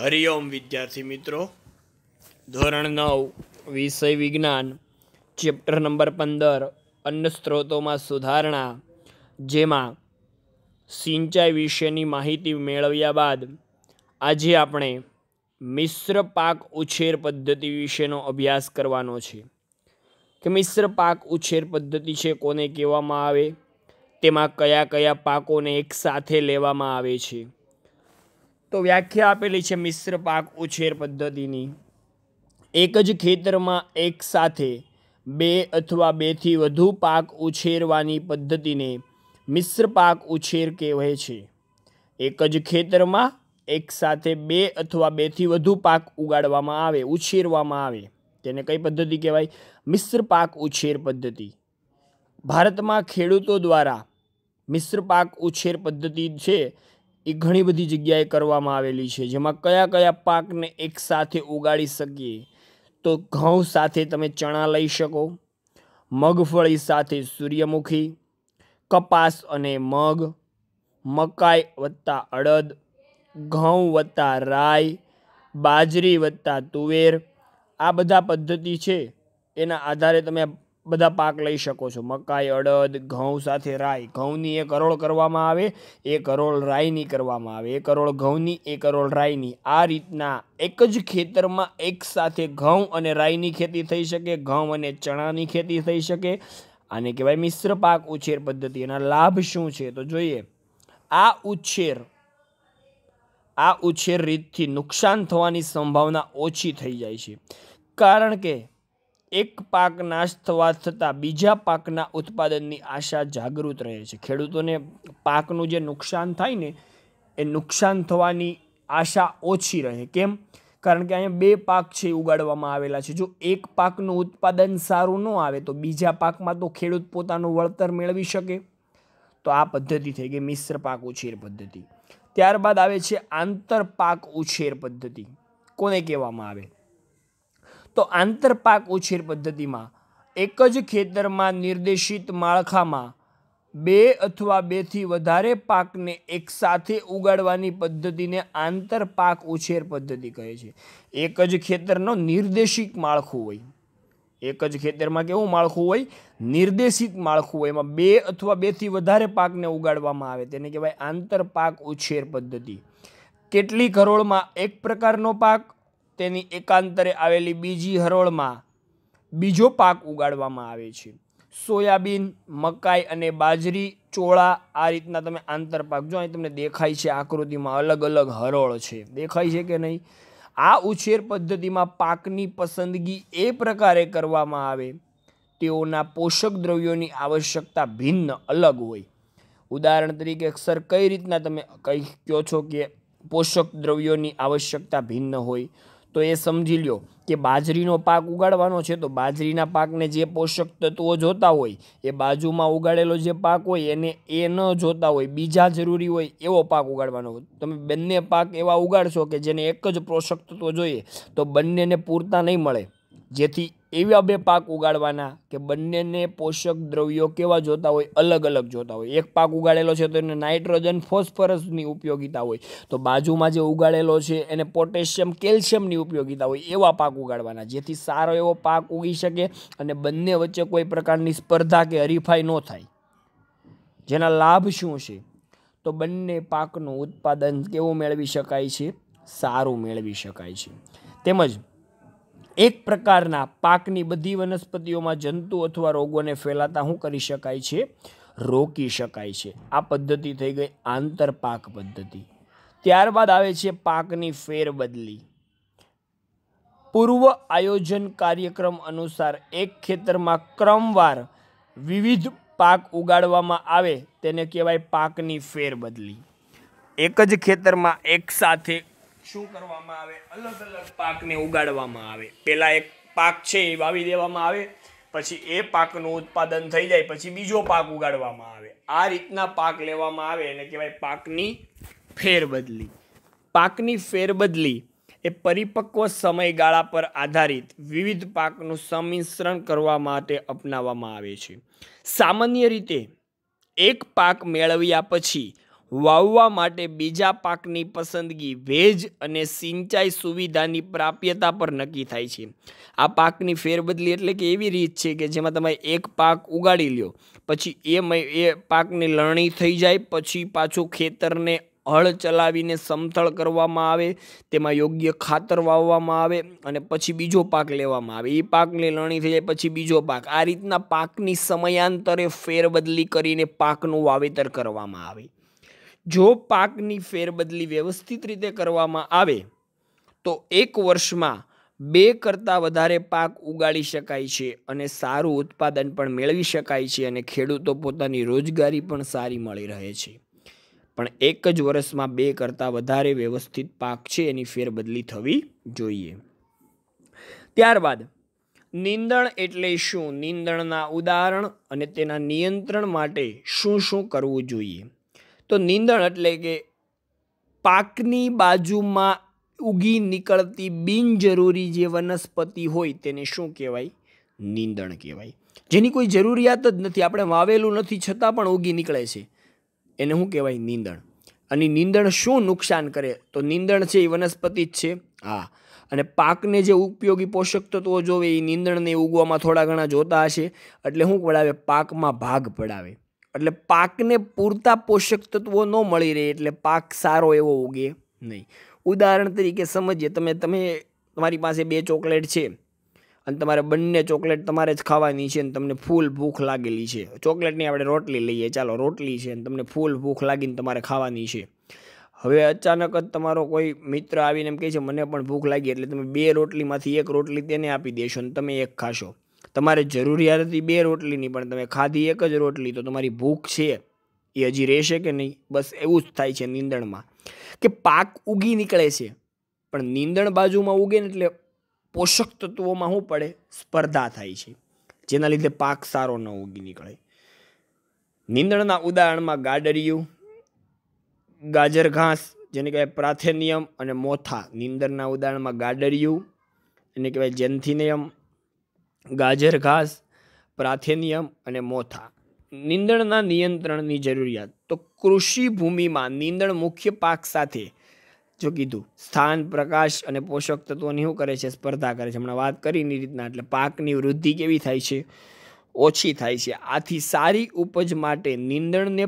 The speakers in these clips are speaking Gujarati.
હરિઓમ વિદ્યાર્થી મિત્રો ધોરણ નવ વિષય વિજ્ઞાન ચેપ્ટર નંબર પંદર અન્ન સ્ત્રોતોમાં સુધારણા જેમાં સિંચાઈ વિશેની માહિતી મેળવ્યા બાદ આજે આપણે મિશ્ર પાક ઉછેર પદ્ધતિ વિશેનો અભ્યાસ કરવાનો છે કે મિશ્ર પાક ઉછેર પદ્ધતિ છે કોને કહેવામાં આવે તેમાં કયા કયા પાકોને એકસાથે લેવામાં આવે છે તો વ્યાખ્યા આપેલી છે મિશ્ર પાક ઉછેર પદ્ધતિની એક જ ખેતરમાં એક સાથે બે અથવા બેથી વધુ પાક ઉછેરવાની પદ્ધતિને મિશ્ર પાક ઉછેર કહેવાય છે એક જ ખેતરમાં એક સાથે બે અથવા બેથી વધુ પાક ઉગાડવામાં આવે ઉછેરવામાં આવે તેને કઈ પદ્ધતિ કહેવાય મિશ્ર પાક ઉછેર પદ્ધતિ ભારતમાં ખેડૂતો દ્વારા મિશ્ર પાક ઉછેર પદ્ધતિ છે એ ઘણી બધી જગ્યાએ કરવામાં આવેલી છે જેમાં કયા કયા પાકને એકસાથે ઉગાડી શકીએ તો ઘઉં સાથે તમે ચણા લઈ શકો મગફળી સાથે સૂર્યમુખી કપાસ અને મગ મકાઈ વત્તા અડદ ઘઉં વત્તા રાઈ બાજરી વત્તા તુવેર આ બધા પદ્ધતિ છે એના આધારે તમે બધા પાક લઈ શકો છો મકાઈ અડદ ઘઉં સાથે રાઈ ઘઉંની એક કરોળ કરવામાં આવે એ કરોડ રાઈની કરવામાં આવે એ કરોડ ઘઉંની એક કરોડ રાઈની આ રીતના એક જ ખેતરમાં એક સાથે ઘઉં અને રાઈની ખેતી થઈ શકે ઘઉં અને ચણાની ખેતી થઈ શકે આને કહેવાય મિશ્ર પાક ઉછેર પદ્ધતિ એના લાભ શું છે તો જોઈએ આ ઉછેર આ ઉછેર રીતથી નુકસાન થવાની સંભાવના ઓછી થઈ જાય છે કારણ કે એક પાક નાશ થવા થતાં બીજા પાકના ઉત્પાદનની આશા જાગૃત રહે છે ખેડૂતોને પાકનું જે નુકસાન થાય ને એ નુકસાન થવાની આશા ઓછી રહે કેમ કારણ કે અહીંયા બે પાક છે ઉગાડવામાં આવેલા છે જો એક પાકનું ઉત્પાદન સારું ન આવે તો બીજા પાકમાં તો ખેડૂત પોતાનું વળતર મેળવી શકે તો આ પદ્ધતિ થઈ ગઈ મિશ્ર પાક ઉછેર પદ્ધતિ ત્યારબાદ આવે છે આંતર પાક ઉછેર પદ્ધતિ કોને કહેવામાં આવે તો આંતરપાક ઉછેર પદ્ધતિમાં એક જ ખેતરમાં નિર્દેશિત માળખામાં બે અથવા બેથી વધારે પાકને એકસાથે ઉગાડવાની પદ્ધતિને આંતરપાક ઉછેર પદ્ધતિ કહે છે એક જ ખેતરનો નિર્દેશિત માળખું હોય એક જ ખેતરમાં કેવું માળખું હોય નિર્દેશિત માળખું હોય એમાં બે અથવા બેથી વધારે પાકને ઉગાડવામાં આવે તેને કહેવાય આંતરપાક ઉછેર પદ્ધતિ કેટલી કરોળમાં એક પ્રકારનો પાક તેની એકાંતરે આવેલી બીજી હરોળમાં બીજો પાક ઉગાડવામાં આવે છે સોયાબીન મકાઈ અને બાજરી ચોળા આ રીતના તમે આંતરપાક જો અહીં તમને દેખાય છે આકૃતિમાં અલગ અલગ હરોળ છે દેખાય છે કે નહીં આ ઉછેર પદ્ધતિમાં પાકની પસંદગી એ પ્રકારે કરવામાં આવે તેઓના પોષક દ્રવ્યોની આવશ્યકતા ભિન્ન અલગ હોય ઉદાહરણ તરીકે અક્ષર કઈ રીતના તમે કહી કહો છો કે પોષક દ્રવ્યોની આવશ્યકતા ભિન્ન હોય તો એ સમજી લો કે બાજરીનો પાક ઉગાડવાનો છે તો બાજરીના પાકને જે પોષક તત્વો જોતા હોય એ બાજુમાં ઉગાડેલો જે પાક હોય એને એ ન જોતા હોય બીજા જરૂરી હોય એવો પાક ઉગાડવાનો હોય તમે બંને પાક એવા ઉગાડશો કે જેને એક જ પોષક તત્વો જોઈએ તો બંનેને પૂરતા નહીં મળે જેથી એવા બે પાક ઉગાડવાના કે બંનેને પોષક દ્રવ્યો કેવા જોતા હોય અલગ અલગ જોતા હોય એક પાક ઉગાડેલો છે તો એને નાઇટ્રોજન ફોસ્ફરસની ઉપયોગીતા હોય તો બાજુમાં જે ઉગાડેલો છે એને પોટેશિયમ કેલ્શિયમની ઉપયોગીતા હોય એવા પાક ઉગાડવાના જેથી સારો એવો પાક ઉગી શકે અને બંને વચ્ચે કોઈ પ્રકારની સ્પર્ધા કે હરીફાઈ ન થાય જેના લાભ શું છે તો બંને પાકનું ઉત્પાદન કેવું મેળવી શકાય છે સારું મેળવી શકાય છે તેમજ એક પ્રકારના પાકની બધી વનસ્પતિઓમાં જંતુ અથવા રોગોને ફેલાતા શું કરી શકાય છે રોકી શકાય છે આ પદ્ધતિ થઈ ગઈ આંતરપાક પદ્ધતિ ત્યારબાદ આવે છે પાકની ફેરબદલી પૂર્વ આયોજન કાર્યક્રમ અનુસાર એક ખેતરમાં ક્રમવાર વિવિધ પાક ઉગાડવામાં આવે તેને કહેવાય પાકની ફેરબદલી એક જ ખેતરમાં એકસાથે શું કરવામાં આવે અલગ અલગ પાકને ઉગાડવામાં આવે પહેલાં એક પાક છે એ વાવી દેવામાં આવે પછી એ પાકનું ઉત્પાદન થઈ જાય પછી બીજો પાક ઉગાડવામાં આવે આ રીતના પાક લેવામાં આવે એને કહેવાય પાકની ફેરબદલી પાકની ફેરબદલી એ પરિપક્વ સમયગાળા પર આધારિત વિવિધ પાકનું સંમિશ્રણ કરવા માટે અપનાવવામાં આવે છે સામાન્ય રીતે એક પાક મેળવ્યા પછી વાવવા માટે બીજા પાકની પસંદગી વેજ અને સિંચાઈ સુવિધાની પ્રાપ્યતા પર નક્કી થાય છે આ પાકની ફેરબદલી એટલે કે એવી રીત છે કે જેમાં તમે એક પાક ઉગાડી લ્યો પછી એ એ પાકની લણણી થઈ જાય પછી પાછું ખેતરને હળ ચલાવીને સમથળ કરવામાં આવે તેમાં યોગ્ય ખાતર વાવવામાં આવે અને પછી બીજો પાક લેવામાં આવે એ પાકની લણણી થઈ જાય પછી બીજો પાક આ રીતના પાકની સમયાંતરે ફેરબદલી કરીને પાકનું વાવેતર કરવામાં આવે જો પાકની ફેરબદલી વ્યવસ્થિત રીતે કરવામાં આવે તો એક વર્ષમાં બે કરતાં વધારે પાક ઉગાડી શકાય છે અને સારું ઉત્પાદન પણ મેળવી શકાય છે અને ખેડૂતો પોતાની રોજગારી પણ સારી મળી રહે છે પણ એક જ વર્ષમાં બે કરતાં વધારે વ્યવસ્થિત પાક છે એની ફેરબદલી થવી જોઈએ ત્યારબાદ નિંદણ એટલે શું નિંદણના ઉદાહરણ અને તેના નિયંત્રણ માટે શું શું કરવું જોઈએ તો નીંદણ એટલે કે પાકની બાજુમાં ઉગી નીકળતી બિનજરૂરી જે વનસ્પતિ હોય તેને શું કહેવાય નિંદણ કહેવાય જેની કોઈ જરૂરિયાત જ નથી આપણે વાવેલું નથી છતાં પણ ઉગી નીકળે છે એને શું કહેવાય નિંદણ અને નિંદણ શું નુકસાન કરે તો નિંદણ છે એ વનસ્પતિ જ છે હા અને પાકને જે ઉપયોગી પોષક તત્વો જોવે એ નિંદણને ઉગવામાં થોડા ઘણા જોતા હશે એટલે શું પડાવે પાકમાં ભાગ પડાવે એટલે પાકને પૂરતા પોષક તત્વો ન મળી રહે એટલે પાક સારો એવો ઉગે નહીં ઉદાહરણ તરીકે સમજીએ તમે તમે તમારી પાસે બે ચોકલેટ છે અને તમારે બંને ચોકલેટ તમારે જ ખાવાની છે અને તમને ફૂલ ભૂખ લાગેલી છે ચોકલેટની આપણે રોટલી લઈએ ચાલો રોટલી છે અને તમને ફૂલ ભૂખ લાગીને તમારે ખાવાની છે હવે અચાનક જ તમારો કોઈ મિત્ર આવીને એમ કહે છે મને પણ ભૂખ લાગી એટલે તમે બે રોટલીમાંથી એક રોટલી તેને આપી દેશો અને તમે એક ખાશો તમારે જરૂરિયાત હતી બે રોટલીની પણ તમે ખાધી એક જ રોટલી તો તમારી ભૂખ છે એ હજી રહેશે કે નહીં બસ એવું જ થાય છે નીંદણમાં કે પાક ઉગી નીકળે છે પણ નીંદણ બાજુમાં ઉગે ને એટલે પોષક તત્વોમાં શું પડે સ્પર્ધા થાય છે જેના લીધે પાક સારો ન ઉગી નીકળે નીંદણના ઉદાહરણમાં ગાડરિયું ગાજર ઘાસ જેને કહેવાય પ્રાથેનિયમ અને મોથા નીંદણના ઉદાહરણમાં ગાડરિયું એને કહેવાય જેન્થિનિયમ ગાજર ઘાસ પ્રાથેનિયમ અને મોથા નીંદણના નિયંત્રણની જરૂરિયાત તો કૃષિ ભૂમિમાં નીંદણ મુખ્ય પાક સાથે જો કીધું સ્થાન પ્રકાશ અને પોષક તત્વોની શું કરે છે સ્પર્ધા કરે છે હમણાં વાત કરીને રીતના એટલે પાકની વૃદ્ધિ કેવી થાય છે ઓછી થાય છે આથી સારી ઉપજ માટે નીંદણને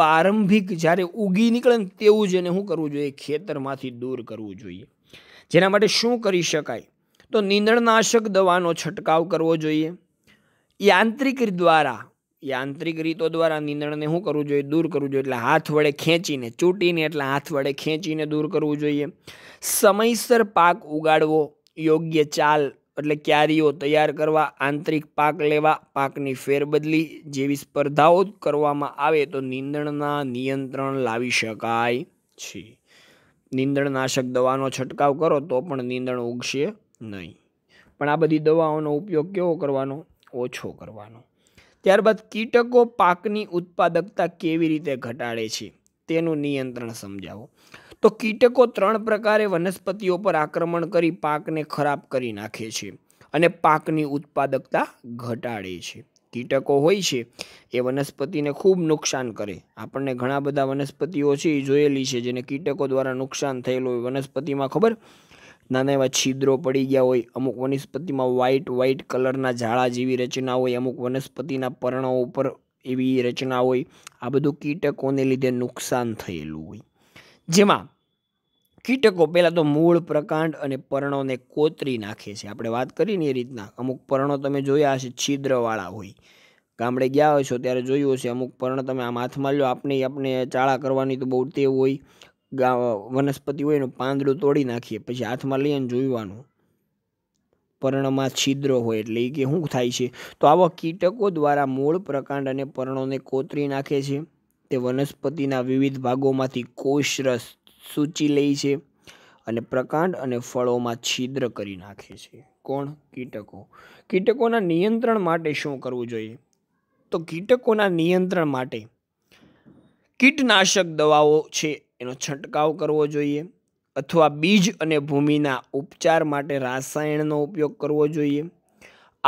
પ્રારંભિક જ્યારે ઉગી નીકળે ને તેવું જ એને શું કરવું જોઈએ ખેતરમાંથી દૂર કરવું જોઈએ જેના માટે શું કરી શકાય તો નીંદણનાશક દવાનો છંટકાવ કરવો જોઈએ યાંત્રિક દ્વારા યાંત્રિક રીતો દ્વારા નીંદણને શું કરવું જોઈએ દૂર કરવું જોઈએ એટલે હાથ વડે ખેંચીને ચૂંટીને એટલે હાથ વડે ખેંચીને દૂર કરવું જોઈએ સમયસર પાક ઉગાડવો યોગ્ય ચાલ એટલે ક્યારીઓ તૈયાર કરવા આંતરિક પાક લેવા પાકની ફેરબદલી જેવી સ્પર્ધાઓ કરવામાં આવે તો નીંદણના નિયંત્રણ લાવી શકાય છે નીંદણનાશક દવાનો છંટકાવ કરો તો પણ નીંદણ ઉગશે નહીં પણ આ બધી દવાઓનો ઉપયોગ કેવો કરવાનો ઓછો કરવાનો ત્યારબાદ કીટકો પાકની ઉત્પાદકતા કેવી રીતે ઘટાડે છે તેનું નિયંત્રણ સમજાવો તો કીટકો ત્રણ પ્રકારે વનસ્પતિઓ પર આક્રમણ કરી પાકને ખરાબ કરી નાખે છે અને પાકની ઉત્પાદકતા ઘટાડે છે કીટકો હોય છે એ વનસ્પતિને ખૂબ નુકસાન કરે આપણને ઘણા બધા વનસ્પતિઓ છે એ જોયેલી છે જેને કીટકો દ્વારા નુકસાન થયેલું હોય વનસ્પતિમાં ખબર નાના એવા છિદ્રો પડી ગયા હોય અમુક વનસ્પતિમાં વ્હાઇટ વ્હાઇટ કલરના ઝાડા જેવી રચના હોય અમુક વનસ્પતિના પર્ણો ઉપર એવી રચના હોય આ બધું કીટકોને લીધે નુકસાન થયેલું હોય જેમાં કીટકો પહેલાં તો મૂળ પ્રકાંડ અને પર્ણોને કોતરી નાખે છે આપણે વાત કરી એ રીતના અમુક પર્ણો તમે જોયા હશે છિદ્રવાળા હોય ગામડે ગયા હશો ત્યારે જોયું હશે અમુક પર્ણ તમે આમ હાથમાં લ્યો આપની આપણે ચાળા કરવાની તો બહુ ટેવ હોય વનસ્પતિ હોય એનું પાંદડું તોડી નાખીએ પછી હાથમાં લઈએ ને જોઈવાનું પર્ણમાં છિદ્ર હોય એટલે એ કે શું થાય છે તો આવા કીટકો દ્વારા મૂળ પ્રકાંડ અને પર્ણોને કોતરી નાખે છે તે વનસ્પતિના વિવિધ ભાગોમાંથી કોષરસ સૂચી લે છે અને પ્રકાંડ અને ફળોમાં છિદ્ર કરી નાખે છે કોણ કીટકો કીટકોના નિયંત્રણ માટે શું કરવું જોઈએ તો કીટકોના નિયંત્રણ માટે કીટનાશક દવાઓ છે એનો છંટકાવ કરવો જોઈએ અથવા બીજ અને ભૂમિના ઉપચાર માટે રાસાયણનો ઉપયોગ કરવો જોઈએ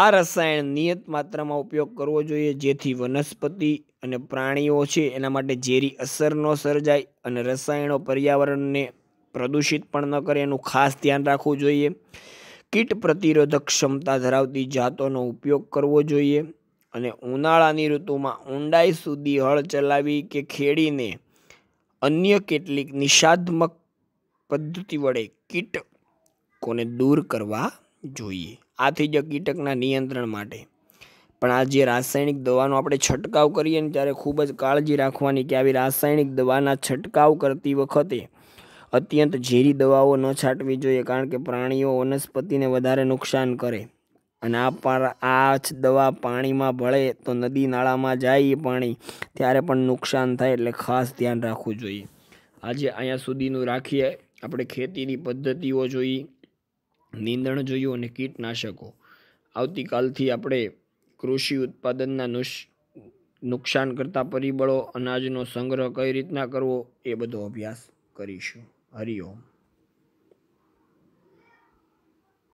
આ રસાયણ નિયત માત્રામાં ઉપયોગ કરવો જોઈએ જેથી વનસ્પતિ અને પ્રાણીઓ છે એના માટે ઝેરી અસર ન સર્જાય અને રસાયણો પર્યાવરણને પ્રદૂષિત પણ ન કરે એનું ખાસ ધ્યાન રાખવું જોઈએ કીટ પ્રતિરોધક ક્ષમતા ધરાવતી જાતોનો ઉપયોગ કરવો જોઈએ અને ઉનાળાની ઋતુમાં ઊંડાઈ સુધી હળ ચલાવી કે ખેડીને અન્ય કેટલીક નિષાધમક પદ્ધતિ વડે કીટકોને દૂર કરવા જોઈએ આથી જ કીટકના નિયંત્રણ માટે પણ આ જે રાસાયણિક દવાનો આપણે છંટકાવ કરીએ ને ત્યારે ખૂબ જ કાળજી રાખવાની કે આવી રાસાયણિક દવાના છંટકાવ કરતી વખતે અત્યંત ઝેરી દવાઓ ન છાંટવી જોઈએ કારણ કે પ્રાણીઓ વનસ્પતિને વધારે નુકસાન કરે અને આ પર આ જ દવા પાણીમાં ભળે તો નદી નાળામાં જાય પાણી ત્યારે પણ નુકસાન થાય એટલે ખાસ ધ્યાન રાખવું જોઈએ આજે અહીંયા સુધીનું રાખીએ આપણે ખેતીની પદ્ધતિઓ જોઈ નીંદણ જોયું અને કીટનાશકો આવતીકાલથી આપણે કૃષિ ઉત્પાદનના નુકસાન કરતા પરિબળો અનાજનો સંગ્રહ કઈ રીતના કરવો એ બધો અભ્યાસ કરીશું હરિઓમ